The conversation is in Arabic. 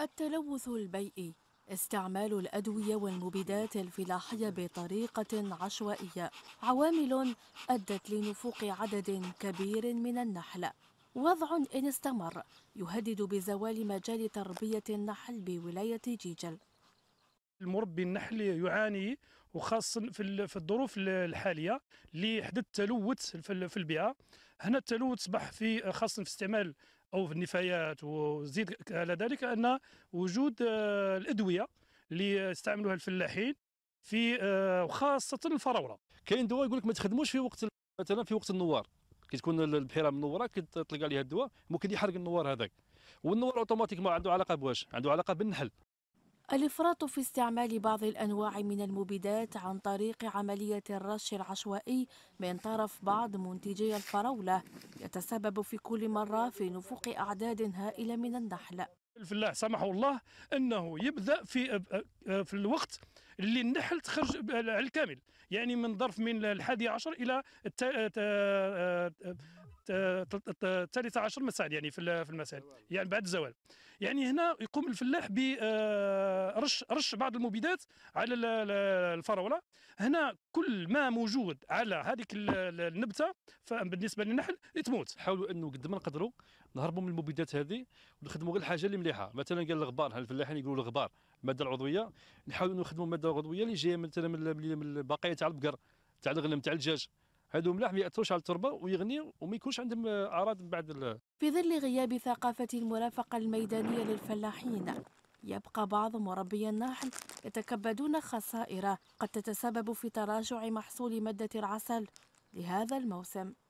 التلوث البيئي استعمال الأدوية والمبيدات الفلاحية بطريقة عشوائية عوامل أدت لنفوق عدد كبير من النحل وضع إن استمر يهدد بزوال مجال تربية النحل بولاية جيجل المربي النحل يعاني وخاصه في في الظروف الحاليه اللي حدث تلوث في البيئه هنا التلوث اصبح في خاصه في استعمال او في النفايات وزيد على ذلك ان وجود آه، الادويه اللي يستعملوها الفلاحين في آه، وخاصه الفراوله كاين دواء يقول لك ما تخدموش في وقت مثلا في وقت النوار كي تكون البحيره منوره كتطلق عليها الدواء ممكن يحرق النوار هذاك والنوار اوتوماتيك ما عنده علاقه بواش عنده علاقه بالنحل الافراط في استعمال بعض الانواع من المبيدات عن طريق عمليه الرش العشوائي من طرف بعض منتجي الفراوله يتسبب في كل مره في نفوق اعداد هائله من النحل الفلاح سمح الله انه يبدا في آه، آه، في الوقت اللي النحل تخرج على الكامل يعني من ظرف من الحادي عشر الى الثالثة عشر مساء يعني في المساء يعني بعد الزوال يعني هنا يقوم الفلاح برش آه، رش بعض المبيدات على الفراولة هنا كل ما موجود على هذيك النبتة بالنسبة للنحل تموت حاولوا انه قد ما نقدروا نهربوا من المبيدات هذه ونخدموا غير الحاجة اللي مليحة مثلا قال الغبار الفلاحين يقولوا الغبار المادة العضوية نحاولوا نخدموا المادة العضوية اللي جاية مثلا من البقايا تاع البقر تاع الغنم تاع الدجاج هادو ملاح ما ياثروش على التربه ويغنيو وما يكونش عندهم اعراض من بعد في ظل غياب ثقافه المرافقه الميدانيه للفلاحين يبقى بعض مربي النحل يتكبدون خسائر قد تتسبب في تراجع محصول ماده العسل لهذا الموسم